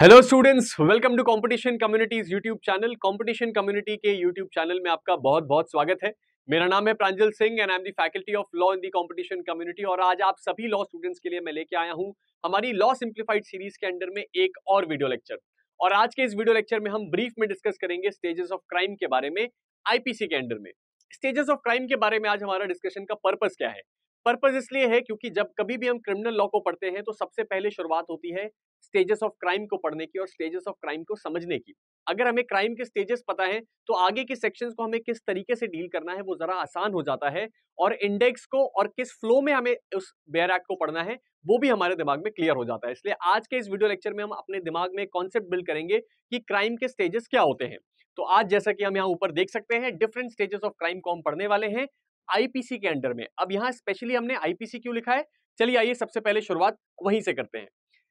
hello students welcome to competition communities YouTube channel competition community के YouTube channel में आपका बहुत बहुत स्वागत है मेरा नाम है Pranjal Singh and I am the faculty of law in the competition community और आज आप सभी लॉ स्टूडेंट्स के लिए मैं लेके आया हूँ हमारी लॉ सिंप्लीफाइड सीरीज के अंडर में एक और वीडियो लेक्चर और आज के इस वीडियो लेक्चर में हम ब्रीफ में डिस्कस करेंगे स्टेजेस ऑफ क्राइम के बारे में आईपीसी के अंडर में स्टेजेस ऑफ क्राइम के बारे में आज हमारा डिस्कशन का पर्पज क्या है पर्पज इसलिए है क्योंकि जब कभी भी हम क्रिमिनल लॉ को पढ़ते हैं तो सबसे पहले शुरुआत होती है स्टेजेस ऑफ क्राइम को पढ़ने की और स्टेजेस ऑफ क्राइम को समझने की अगर हमें क्राइम के स्टेजेस पता है तो आगे के सेक्शंस को हमें किस तरीके से डील करना है वो जरा आसान हो जाता है और इंडेक्स को और किस फ्लो में हमें उस बेयर एक्ट को पढ़ना है वो भी हमारे दिमाग में क्लियर हो जाता है इसलिए आज के इस वीडियो लेक्चर में हम अपने दिमाग में कॉन्सेप्ट बिल्ड करेंगे कि क्राइम के स्टेजेस क्या होते हैं तो आज जैसा कि हम यहाँ ऊपर देख सकते हैं डिफरेंट स्टेजेस ऑफ क्राइम को हम पढ़ने वाले हैं आईपीसी के अंडर में अब यहाँ स्पेशली हमने आईपीसी क्यों लिखा है चलिए आइए सबसे पहले शुरुआत वहीं से करते हैं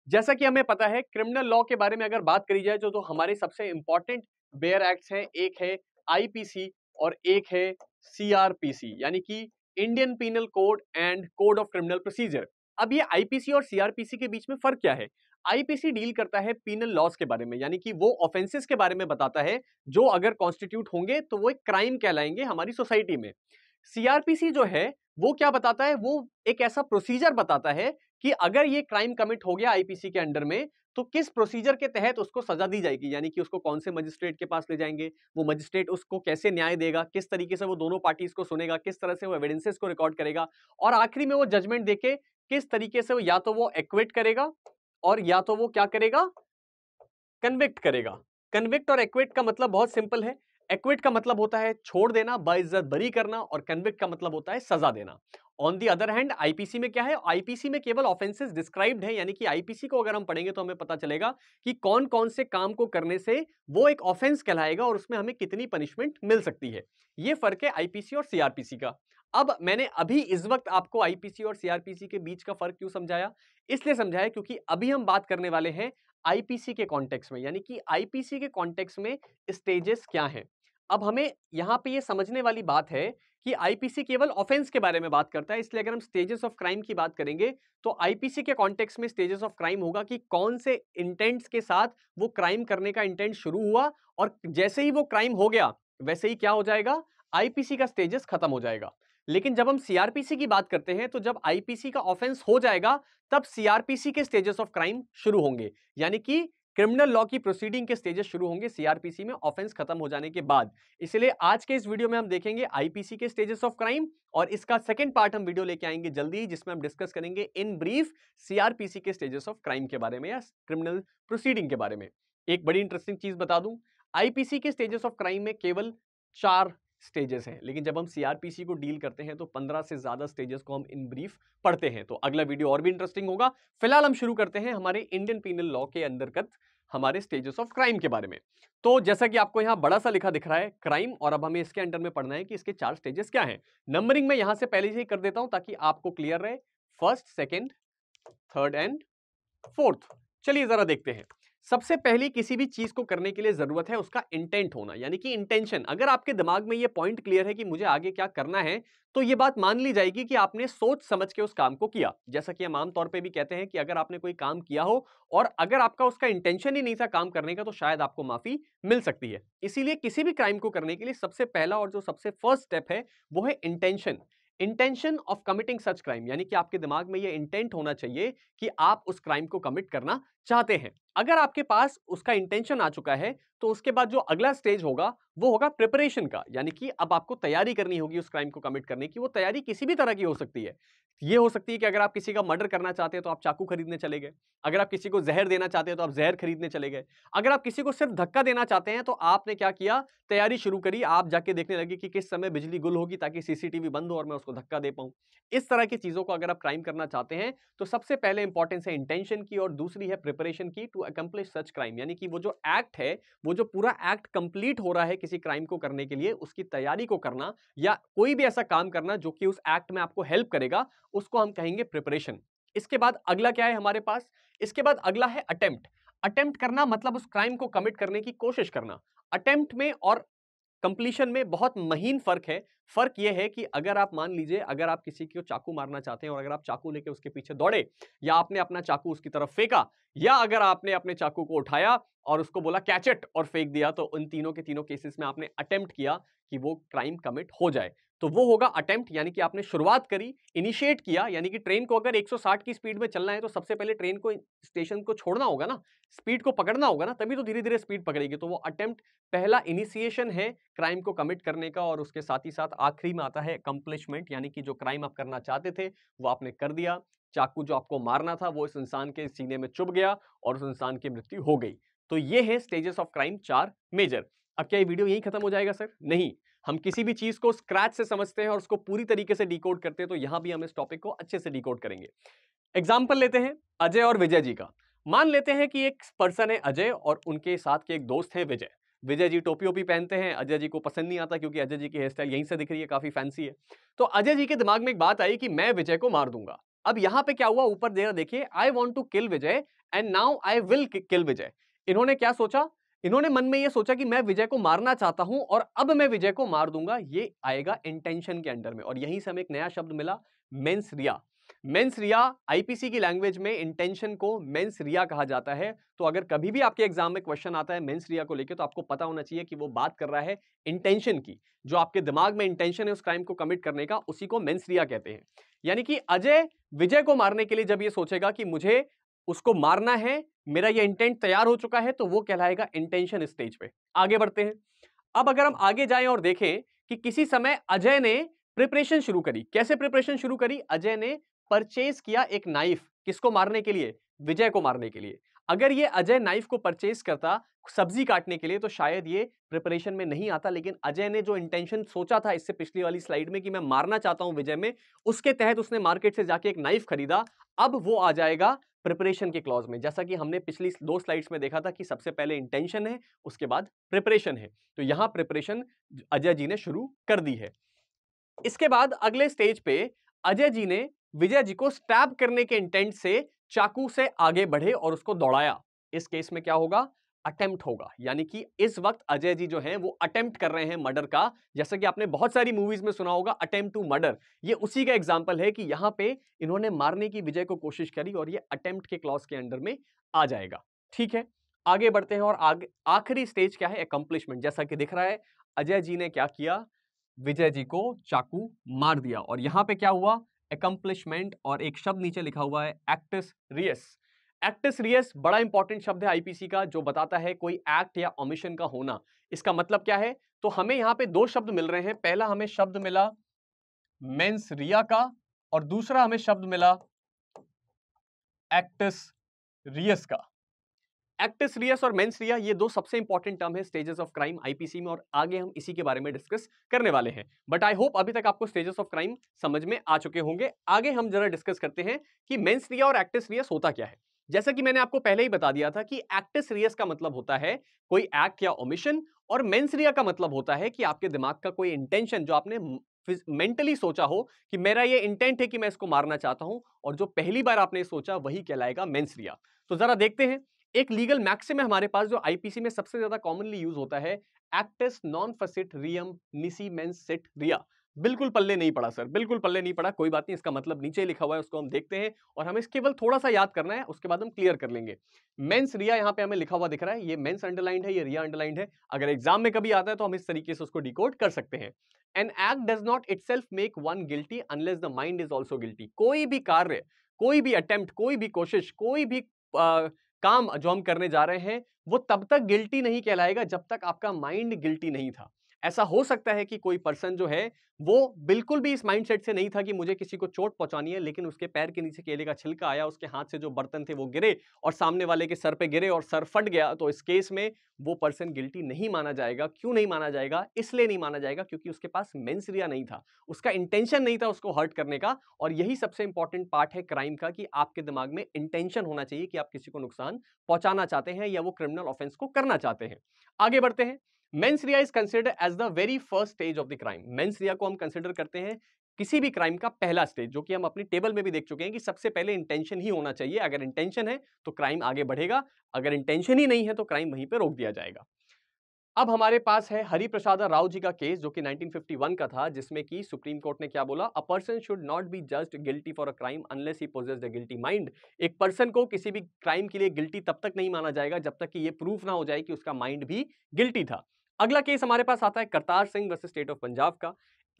जैसा कि हमें पता है क्रिमिनल लॉ के बारे में अगर बात करी जाए जो तो, तो हमारे सबसे इंपॉर्टेंट बेयर एक्ट हैं एक है आईपीसी और एक है सीआरपीसी यानी कि Indian penal code and code of criminal procedure अब ये आईपीसी और सीआरपीसी के बीच में फर्क क्या है आईपीसी डील करता है पीनल लॉस के बारे में यानी कि वो ऑफेंसेस के बारे में बताता है जो अगर कॉन्स्टिट्यूट होंगे तो वो एक क्राइम कहलाएंगे हमारी सोसाइटी में सीआरपीसी जो है वो क्या बताता है वो एक ऐसा प्रोसीजर बताता है कि अगर ये क्राइम कमिट हो गया आईपीसी के अंडर में तो किस प्रोसीजर के तहत उसको सजा दी जाएगी यानी कि उसको कौन से मजिस्ट्रेट के पास ले जाएंगे वो मजिस्ट्रेट उसको कैसे न्याय देगा किस तरीके से वो दोनों पार्टीज को सुनेगा किस तरह से वो एविडेंसेस को रिकॉर्ड करेगा और आखिरी में वो जजमेंट देके किस तरीके से वो या तो वो एक्वेट करेगा और या तो वो क्या करेगा कन्विक्ट करेगा कन्विक्ट और एक्वेट का मतलब बहुत सिंपल है एक्विट का मतलब होता है छोड़ देना बाइज्जत बरी करना और कन्विक का मतलब होता है सजा देना on the other hand IPC में क्या है आईपीसी में केवल ऑफेंसेस डिस्क्राइब्ड है यानी कि आईपीसी को अगर हम पढ़ेंगे तो हमें पता चलेगा कि कौन कौन से काम को करने से वो एक ऑफेंस कहलाएगा और उसमें हमें कितनी पनिशमेंट मिल सकती है ये फर्क है आईपीसी और सीआरपीसी का अब मैंने अभी इस वक्त आपको आईपीसी और सीआरपीसी के बीच का फर्क क्यों समझाया इसलिए समझाया क्योंकि अभी हम बात करने वाले हैं आईपीसी के कॉन्टेक्स में यानी कि आईपीसी के कॉन्टेक्स में स्टेजेस क्या हैं अब हमें यहाँ पे ये समझने वाली बात है कि आईपीसी केवल ऑफेंस के बारे में बात करता है इसलिए अगर हम स्टेजेस ऑफ क्राइम की बात करेंगे तो आईपीसी के कॉन्टेक्स्ट में स्टेजेस ऑफ क्राइम होगा कि कौन से इंटेंट्स के साथ वो क्राइम करने का इंटेंट शुरू हुआ और जैसे ही वो क्राइम हो गया वैसे ही क्या हो जाएगा आईपीसी का स्टेजेस खत्म हो जाएगा लेकिन जब हम सीआरपीसी की बात करते हैं तो जब आईपीसी का ऑफेंस हो जाएगा तब सीआरपीसी के स्टेजेस ऑफ क्राइम शुरू होंगे यानी कि क्रिमिनल लॉ की प्रोसीडिंग के स्टेजेस शुरू होंगे सीआरपीसी में ऑफेंस खत्म हो जाने के बाद इसलिए आज के इस वीडियो में हम देखेंगे आईपीसी के स्टेजेस ऑफ क्राइम और इसका सेकंड पार्ट हम वीडियो लेके आएंगे जल्दी ही जिसमें हम डिस्कस करेंगे इन ब्रीफ सीआरपीसी के स्टेजेस ऑफ क्राइम के बारे में या क्रिमिनल प्रोसीडिंग के बारे में एक बड़ी इंटरेस्टिंग चीज बता दूं आईपीसी के स्टेजेस ऑफ क्राइम में केवल चार स्टेजेस हैं लेकिन जब हम सीआरपीसी को डील करते हैं तो 15 से ज़्यादा स्टेजेस को हम इन ब्रीफ पढ़ते हैं तो अगला वीडियो और भी इंटरेस्टिंग होगा फिलहाल हम शुरू करते हैं हमारे इंडियन पीनल लॉ के अंतर्गत हमारे स्टेजेस ऑफ क्राइम के बारे में तो जैसा कि आपको यहां बड़ा सा लिखा दिख रहा है क्राइम और अब हमें इसके अंडर में पढ़ना है कि इसके चार स्टेजेस क्या हैं नंबरिंग में यहां से पहले से ही कर देता हूं ताकि आपको क्लियर रहे first second third and fourth चलिए ज़रा देखते हैं सबसे पहले किसी भी चीज को करने के लिए जरूरत है उसका इंटेंट होना यानी कि इंटेंशन अगर आपके दिमाग में ये पॉइंट क्लियर है कि मुझे आगे क्या करना है तो ये बात मान ली जाएगी कि आपने सोच समझ के उस काम को किया जैसा कि हम आमतौर पे भी कहते हैं कि अगर आपने कोई काम किया हो और अगर आपका उसका इंटेंशन ही नहीं था काम करने का तो शायद आपको माफी मिल सकती है इसीलिए किसी भी क्राइम को करने के लिए सबसे पहला और जो सबसे फर्स्ट स्टेप है वो है intention intention of committing such crime यानी कि आपके दिमाग में ये इंटेंट होना चाहिए कि आप उस क्राइम को कमिट करना चाहते हैं अगर आपके पास उसका इंटेंशन आ चुका है तो उसके बाद जो अगला स्टेज होगा वो होगा प्रिपरेशन का यानी कि अब आपको तैयारी करनी होगी उस क्राइम को कमिट करने की वो तैयारी किसी भी तरह की हो सकती है ये हो सकती है कि अगर आप किसी का मर्डर करना चाहते हैं तो आप चाकू खरीदने चले गए अगर आप किसी को जहर देना चाहते हैं तो आप जहर खरीदने चले गए अगर आप किसी को सिर्फ धक्का देना चाहते हैं तो आपने क्या किया तैयारी शुरू करी आप जाके देखने लगे कि किस समय बिजली गुल होगी ताकि सीसीटीवी बंद हो और मैं उसको धक्का दे पाऊँ इस तरह की चीज़ों को अगर आप क्राइम करना चाहते हैं तो सबसे पहले इंपॉर्टेंस है इंटेंशन की और दूसरी है प्रिपरेशन की टू अकम्पलिश सच क्राइम यानी कि वो जो एक्ट है वो जो पूरा एक्ट कंप्लीट हो रहा है किसी क्राइम को करने के लिए उसकी तैयारी को करना या कोई भी ऐसा काम करना जो कि उस एक्ट में आपको हेल्प करेगा उसको हम कहेंगे प्रिपरेशन इसके बाद अगला क्या है हमारे पास इसके बाद अगला है अटेम्प्ट अटेम्प्ट करना मतलब उस क्राइम को कमिट करने की कोशिश करना अटेम्प्ट में और कंप्लीशन में बहुत महीन फर्क है फर्क यह है कि अगर आप मान लीजिए अगर आप किसी को चाकू मारना चाहते हैं और अगर आप चाकू लेके उसके पीछे दौड़े या आपने अपना चाकू उसकी तरफ फेंका या अगर आपने अपने चाकू को उठाया और उसको बोला कैचेट और फेंक दिया तो उन तीनों के तीनों केसेस में आपने अटेम्प्ट किया कि वो क्राइम कमिट हो जाए तो वो होगा अटेम्प्ट यानी कि आपने शुरुआत करी इनिशिएट किया यानी कि ट्रेन को अगर 160 की स्पीड में चलना है तो सबसे पहले ट्रेन को स्टेशन को छोड़ना होगा ना स्पीड को पकड़ना होगा ना तभी तो धीरे धीरे स्पीड पकड़ेगी तो वो अटेम्प्ट पहला इनिशिएशन है क्राइम को कमिट करने का और उसके साथ ही साथ आखिरी में आता है अकम्पलिशमेंट यानी कि जो क्राइम आप करना चाहते थे वो आपने कर दिया चाकू जो आपको मारना था वो इस इंसान के सीने में चुप गया और उस इंसान की मृत्यु हो गई तो ये है स्टेजेस ऑफ क्राइम चार मेजर अब क्या ये वीडियो यही खत्म हो जाएगा सर नहीं हम किसी भी चीज को स्क्रैच से समझते हैं और उसको पूरी तरीके से डिकोड करते हैं तो यहां भी हम इस टॉपिक को अच्छे से डिकोड करेंगे एग्जाम्पल लेते हैं अजय और विजय जी का मान लेते हैं कि एक पर्सन है अजय और उनके साथ के एक दोस्त है विजय विजय जी टोपी ओपी पहनते हैं अजय जी को पसंद नहीं आता क्योंकि अजय जी की हेयर स्टाइल यहीं से दिख रही है काफी फैंसी है तो अजय जी के दिमाग में एक बात आई कि मैं विजय को मार दूंगा अब यहाँ पे क्या हुआ ऊपर देखिए I want to kill Vijay and now I will kill Vijay इन्होंने क्या सोचा इन्होंने मन में ये सोचा कि मैं विजय को मारना चाहता हूं और अब मैं विजय को मार दूंगा ये आएगा इंटेंशन के अंडर में और यहीं से हमें एक नया शब्द मिला mens rea mens rea IPC की लैंग्वेज में इंटेंशन को मेंस रिया कहा जाता है तो अगर कभी भी आपके एग्जाम में क्वेश्चन आता है मेंस रिया को लेकर तो आपको पता होना चाहिए कि वो बात कर रहा है इंटेंशन की जो आपके दिमाग में इंटेंशन है उस क्राइम को कमिट करने का उसी को मेंस रिया कहते हैं यानी कि अजय विजय को मारने के लिए जब ये सोचेगा कि मुझे उसको मारना है मेरा ये इंटेंट तैयार हो चुका है तो वो कहलाएगा इंटेंशन स्टेज पे आगे बढ़ते हैं अब अगर हम आगे जाएं और देखें कि किसी समय अजय ने प्रिपरेशन शुरू करी कैसे प्रिपरेशन शुरू करी अजय ने परचेज किया एक नाइफ किसको मारने के लिए विजय को मारने के लिए अगर ये अजय नाइफ को परचेज करता सब्जी काटने के लिए तो शायद ये प्रिपरेशन में नहीं आता लेकिन अजय ने जो इंटेंशन सोचा था इससे पिछली वाली स्लाइड में कि मैं मारना चाहता हूं विजय में उसके तहत उसने मार्केट से जाके एक नाइफ खरीदा अब वो आ जाएगा प्रिपरेशन के क्लॉज में जैसा कि हमने पिछली दो स्लाइड्स में देखा था कि सबसे पहले इंटेंशन है उसके बाद प्रिपरेशन है तो यहाँ प्रिपरेशन अजय जी ने शुरू कर दी है इसके बाद अगले स्टेज पे अजय जी ने विजय जी को स्टैब करने के इंटेंट से चाकू से आगे बढ़े और उसको दौड़ाया इस केस में क्या होगा अटेम्प्ट होगा यानी कि इस वक्त अजय जी जो हैं वो अटेम्प्ट कर रहे हैं मर्डर का जैसा कि आपने बहुत सारी मूवीज में सुना होगा अटेम्प्ट टू मर्डर ये उसी का एग्जाम्पल है कि यहाँ पे इन्होंने मारने की विजय को कोशिश करी और ये अटेम्प्ट के क्लॉज के अंडर में आ जाएगा ठीक है आगे बढ़ते हैं और आगे आखिरी स्टेज क्या है अकम्पलिशमेंट जैसा कि दिख रहा है अजय जी ने क्या किया विजय जी को चाकू मार दिया और यहाँ पे क्या हुआ अकम्पलिशमेंट और एक शब्द नीचे लिखा हुआ है एक्टिस रियस एक्टिस रियस बड़ा इंपॉर्टेंट शब्द है आईपीसी का जो बताता है कोई एक्ट या ऑमिशन का होना इसका मतलब क्या है तो हमें यहां पे दो शब्द मिल रहे हैं पहला हमें शब्द मिला मेंस रिया का और दूसरा हमें शब्द मिला एक्टिस रियस का एक्टिस रियस और मेंस रिया ये दो सबसे इंपॉर्टेंट टर्म है स्टेजेस ऑफ क्राइम आईपीसी में और आगे हम इसी के बारे में डिस्कस करने वाले हैं बट आई होप अभी तक आपको स्टेजेस ऑफ क्राइम समझ में आ चुके होंगे आगे हम जरा डिस्कस करते हैं कि मेंस रिया और एक्टिस रियस होता क्या है जैसा कि मैंने आपको पहले ही बता दिया था कि एक्टिस रियस का मतलब होता है कोई एक्ट या ओमिशन और मेंस रिया का मतलब होता है कि आपके दिमाग का कोई इंटेंशन जो आपने मेंटली सोचा हो कि मेरा ये इंटेंट है कि मैं इसको मारना चाहता हूं और जो पहली बार आपने सोचा वही कहलाएगा मेंस रिया तो जरा देखते हैं एक लीगल मैक्सिम है हमारे पास जो आईपीसी में सबसे ज्यादा कॉमनली यूज होता है actus non facit reum nisi mens sit rea बिल्कुल पल्ले नहीं पड़ा सर बिल्कुल पल्ले नहीं पड़ा कोई बात नहीं इसका मतलब नीचे लिखा हुआ है उसको हम देखते हैं और हमें केवल थोड़ा सा याद करना है उसके बाद हम क्लियर कर लेंगे मेंस रिया यहाँ पे हमें लिखा हुआ दिख रहा है ये मेंस अंडरलाइंड है ये रिया अंडरलाइंड है अगर एग्जाम में कभी आता है तो हम इस तरीके से उसको डिकोड कर सकते हैं an act does not it make one guilty unless the mind is also guilty कोई भी कार्य कोई भी अटेम्प्ट कोई भी कोशिश कोई भी uh, काम जो हम करने जा रहे हैं वो तब तक गिल्टी नहीं कहलाएगा जब तक आपका माइंड गिल्टी नहीं था ऐसा हो सकता है कि कोई पर्सन जो है वो बिल्कुल भी इस माइंडसेट से नहीं था कि मुझे किसी को चोट पहुंचानी है लेकिन उसके पैर के नीचे केले का छिलका आया उसके हाथ से जो बर्तन थे वो गिरे और सामने वाले के सर पे गिरे और सर फट गया तो इस केस में वो पर्सन गिल्टी नहीं माना जाएगा क्यों नहीं माना जाएगा इसलिए नहीं माना जाएगा क्योंकि उसके पास मेन्सरिया नहीं था उसका इंटेंशन नहीं था उसको हर्ट करने का और यही सबसे इंपॉर्टेंट पार्ट है क्राइम का कि आपके दिमाग में इंटेंशन होना चाहिए कि आप किसी को नुकसान पहुंचाना चाहते हैं या वो क्रिमिनल ऑफेंस को करना चाहते हैं आगे बढ़ते हैं mens rea is consider as the very first stage of the crime mens rea को हम कंसिडर करते हैं किसी भी क्राइम का पहला स्टेज जो कि हम अपनी टेबल में भी देख चुके हैं कि सबसे पहले इंटेंशन ही होना चाहिए अगर इंटेंशन है तो क्राइम आगे बढ़ेगा अगर इंटेंशन ही नहीं है तो क्राइम वहीं पर रोक दिया जाएगा अब हमारे पास है हरि प्रसादा राव जी का केस जो कि 1951 का था जिसमें कि सुप्रीम कोर्ट ने क्या बोला a person should not be just guilty for a crime unless he possesses the guilty mind एक पर्सन को किसी भी क्राइम के लिए गिल्टी तब तक नहीं माना जाएगा जब तक कि ये प्रूफ ना हो जाए कि उसका माइंड भी गिल्टी था अगला केस हमारे पास आता है Kartar Singh versus state of Punjab का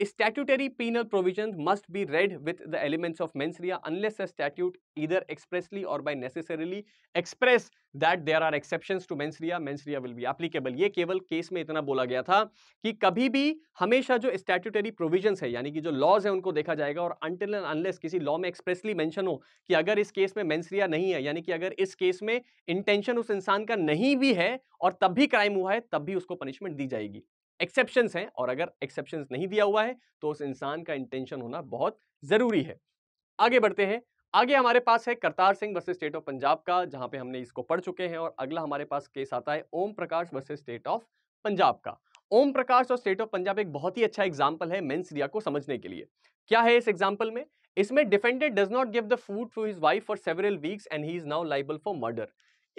statutory penal provisions must be read with the elements of mens rea unless a statute either expressly or by necessarily express that there are exceptions to mens rea mens rea will be applicable ये केवल case में इतना बोला गया था कि कभी भी हमेशा जो statutory provisions है यानी कि जो laws है उनको देखा जाएगा और until and unless किसी law में expressly mention हो कि अगर इस केस में mens rea नहीं है यानी कि अगर इस केस में intention उस इंसान का नहीं भी है और तब भी crime हुआ है तब भी उसको punishment दी जाएगी एक्सेप्शन हैं और अगर एक्सेप्शन नहीं दिया हुआ है तो उस इंसान का इंटेंशन होना बहुत ज़रूरी है आगे बढ़ते हैं आगे हमारे पास है Kartar Singh versus state of Punjab का जहां पे हमने इसको पढ़ चुके हैं और अगला हमारे पास केस आता है Om Prakash versus state of Punjab का ओम प्रकाश और स्टेट ऑफ पंजाब एक बहुत ही अच्छा एग्जाम्पल है मेन्स रिया को समझने के लिए क्या है इस एग्जाम्पल में इसमें defendant does not give the food to his wife for several weeks and he is now liable for murder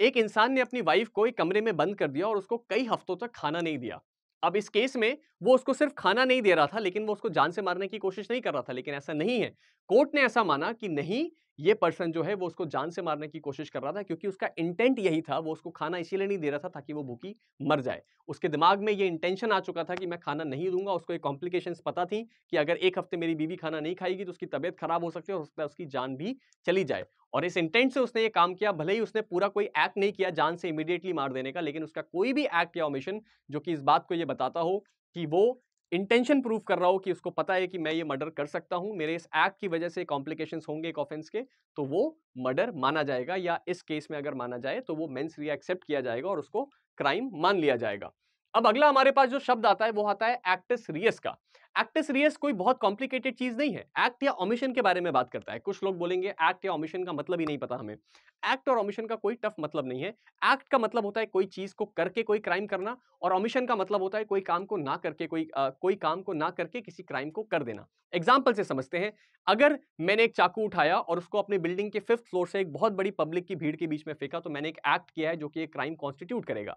एक इंसान ने अपनी वाइफ को एक कमरे में बंद कर दिया और उसको कई हफ्तों तक खाना नहीं दिया अब इस केस में वो उसको सिर्फ खाना नहीं दे रहा था लेकिन वो उसको जान से मारने की कोशिश नहीं कर रहा था लेकिन ऐसा नहीं है कोर्ट ने ऐसा माना कि नहीं ये पर्सन जो है वो उसको जान से मारने की कोशिश कर रहा था क्योंकि उसका इंटेंट यही था वो उसको खाना इसीलिए नहीं दे रहा था ताकि वो भूखी मर जाए उसके दिमाग में ये इंटेंशन आ चुका था कि मैं खाना नहीं दूंगा उसको एक कॉम्प्लिकेशन पता थी कि अगर एक हफ्ते मेरी बीवी खाना नहीं खाएगी तो उसकी तबियत खराब हो सकती है और उसका उसकी जान भी चली जाए और इस इंटेंट से उसने ये काम किया भले ही उसने पूरा कोई एक्ट नहीं किया जान से इमीडिएटली मार देने का लेकिन उसका कोई भी एक्ट या ओमिशन जो कि इस बात को ये बताता हो कि वो इंटेंशन प्रूव कर रहा हो कि उसको पता है कि मैं ये मर्डर कर सकता हूं मेरे इस एक्ट की वजह से कॉम्प्लिकेशंस होंगे एक ऑफेंस के तो वो मर्डर माना जाएगा या इस केस में अगर माना जाए तो वो मेन्स रिया एक्सेप्ट किया जाएगा और उसको क्राइम मान लिया जाएगा अब अगला हमारे पास जो शब्द आता है वो आता है एक्टिस रियस का एक्टिस रियस कोई बहुत कॉम्प्लिकेटेड चीज नहीं है एक्ट या ऑमिशन के बारे में बात करता है कुछ लोग बोलेंगे एक्ट या ऑमिशन का मतलब ही नहीं पता हमें एक्ट और ऑमिशन का कोई टफ मतलब नहीं है एक्ट का मतलब होता है कोई चीज को करके कोई क्राइम करना और ऑमिशन का मतलब होता है कोई काम को ना करके कोई आ, कोई काम को ना करके किसी क्राइम को कर देना एग्जाम्पल से समझते हैं अगर मैंने एक चाकू उठाया और उसको अपने बिल्डिंग के फिफ्थ फ्लोर से एक बहुत बड़ी पब्लिक की भीड़ के बीच में फेंका तो मैंने एक एक्ट किया है जो कि एक क्राइम कॉन्स्टिट्यूट करेगा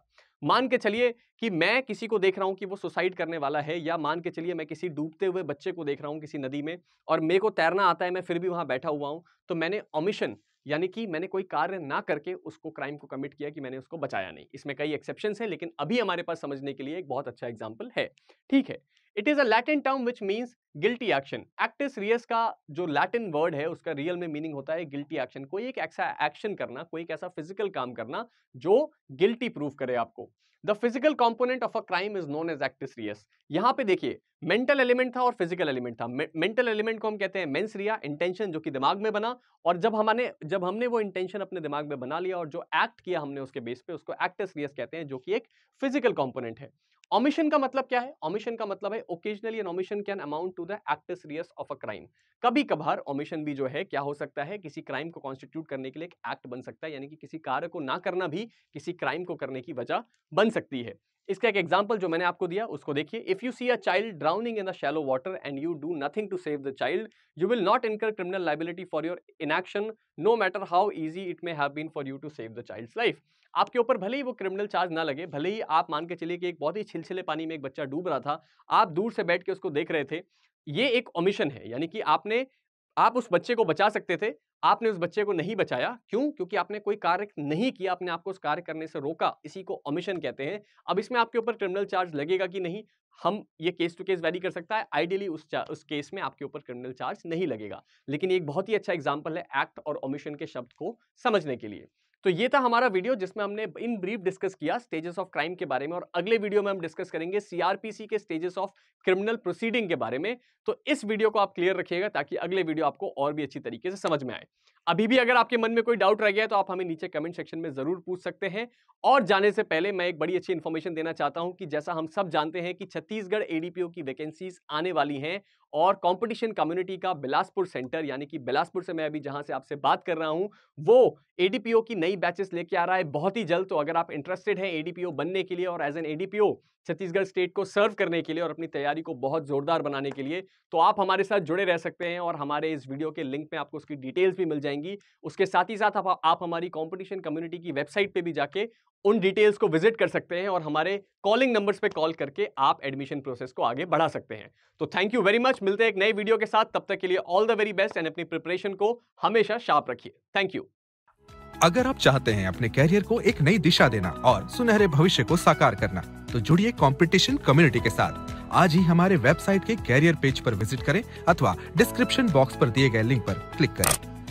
मान के चलिए कि मैं किसी को देख रहा हूं कि वो सुसाइड करने वाला है या मान के चलिए मैं किसी किसी डूबते हुए बच्चे को देख रहा हूँ किसी नदी में और मेरे को तैरना आता है मैं फिर भी वहाँ बैठा हुआ हूँ तो मैंने ऑमिशन यानी कि मैंने कोई कार्य ना करके उसको क्राइम को कमिट किया कि मैंने उसको बचाया नहीं इसमें कई एक्सेप्शन है लेकिन अभी हमारे पास समझने के लिए एक बहुत अच्छा एग्जाम्पल है ठीक है it is a Latin term which means guilty action actus reus का जो लैटिन वर्ड है उसका रियल में मीनिंग होता है गिल्टी एक्शन कोई एक ऐसा एक्शन करना कोई एक ऐसा फिजिकल काम करना जो गिल्टी प्रूफ करे आपको the physical component of a crime is known as actus reus यहाँ पे देखिए मेंटल एलिमेंट था और फिजिकल एलिमेंट था मेंटल एलिमेंट को हम कहते हैं मेंस रिया इंटेंशन जो कि दिमाग में बना और जब हमारे जब हमने वो इंटेंशन अपने दिमाग में बना लिया और जो एक्ट किया हमने उसके बेस पे उसको एक्टिस रियस कहते हैं जो कि एक फिजिकल कॉम्पोनेंट है ऑमिशन का मतलब क्या है ऑमिशन का मतलब है occasionally an omission can amount to the actus reus of a crime कभी कभार ऑमिशन भी जो है क्या हो सकता है किसी क्राइम को कॉन्स्टिट्यूट करने के लिए एक एक्ट बन सकता है यानी कि किसी कार्य को ना करना भी किसी क्राइम को करने की वजह बन सकती है इसका एक एग्जाम्पल जो मैंने आपको दिया उसको देखिए if you see a child drowning in the shallow water and you do nothing to save the child you will not incur criminal liability for your inaction no matter how easy it may have been for you to save the child's life आपके ऊपर भले ही वो criminal charge ना लगे भले ही आप मान के चलिए कि एक बहुत ही छिलछिले पानी में एक बच्चा डूब रहा था आप दूर से बैठ के उसको देख रहे थे ये एक ओमिशन है यानी कि आपने आप उस बच्चे को बचा सकते थे आपने उस बच्चे को नहीं बचाया क्यों क्योंकि आपने कोई कार्य नहीं किया आपने आपको उस कार्य करने से रोका इसी को ऑमिशन कहते हैं अब इसमें आपके ऊपर क्रिमिनल चार्ज लगेगा कि नहीं हम ये केस टू केस वैरी कर सकता है आइडियली उस उस केस में आपके ऊपर क्रिमिनल चार्ज नहीं लगेगा लेकिन एक बहुत ही अच्छा एग्जाम्पल है एक्ट और ओमिशन के शब्द को समझने के लिए तो ये था हमारा वीडियो जिसमें हमने इन ब्रीफ डिस्कस किया स्टेजेस ऑफ क्राइम के बारे में और अगले वीडियो में हम डिस्कस करेंगे सीआरपीसी के स्टेजेस ऑफ क्रिमिनल प्रोसीडिंग के बारे में तो इस वीडियो को आप क्लियर रखिएगा ताकि अगले वीडियो आपको और भी अच्छी तरीके से समझ में आए अभी भी अगर आपके मन में कोई डाउट रह गया तो आप हमें नीचे कमेंट सेक्शन में ज़रूर पूछ सकते हैं और जाने से पहले मैं एक बड़ी अच्छी इन्फॉर्मेशन देना चाहता हूं कि जैसा हम सब जानते हैं कि छत्तीसगढ़ एडीपीओ की वैकेंसीज आने वाली हैं और कंपटीशन कम्युनिटी का बिलासपुर सेंटर यानी कि बिलासपुर से मैं अभी जहां से आपसे बात कर रहा हूं वो एडीपीओ की नई बैचेस लेके आ रहा है बहुत ही जल्द तो अगर आप इंटरेस्टेड हैं एडीपीओ बनने के लिए और as an ADPO Chhattisgarh state को सर्व करने के लिए और अपनी तैयारी को बहुत जोरदार बनाने के लिए तो आप हमारे साथ जुड़े रह सकते हैं और हमारे इस वीडियो के लिंक में आपको उसकी डिटेल्स भी मिल जाएंगे जाएंगी उसके साथ ही साथ आप, हमारी कॉम्पिटिशन कम्युनिटी की वेबसाइट पर भी जाके उन डिटेल्स को विजिट कर सकते हैं और हमारे कॉलिंग नंबर्स पे कॉल करके आप एडमिशन प्रोसेस को आगे बढ़ा सकते हैं तो थैंक यू वेरी मच मिलते हैं एक नए वीडियो के साथ तब तक के लिए all the very best and अपनी प्रिपरेशन को हमेशा शार्प रखिए थैंक यू अगर आप चाहते हैं अपने कैरियर को एक नई दिशा देना और सुनहरे भविष्य को साकार करना तो जुड़िए कॉम्पिटिशन कम्युनिटी के साथ आज ही हमारे वेबसाइट के कैरियर पेज पर विजिट करें अथवा डिस्क्रिप्शन बॉक्स पर दिए गए लिंक पर क्लिक करें